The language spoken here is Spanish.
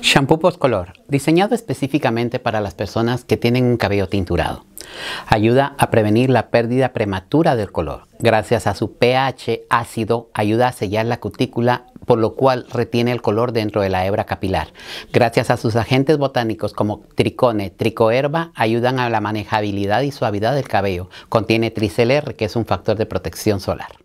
Shampoo postcolor, diseñado específicamente para las personas que tienen un cabello tinturado. Ayuda a prevenir la pérdida prematura del color. Gracias a su pH ácido, ayuda a sellar la cutícula, por lo cual retiene el color dentro de la hebra capilar. Gracias a sus agentes botánicos como tricone, tricoherba, ayudan a la manejabilidad y suavidad del cabello. Contiene tricelr, que es un factor de protección solar.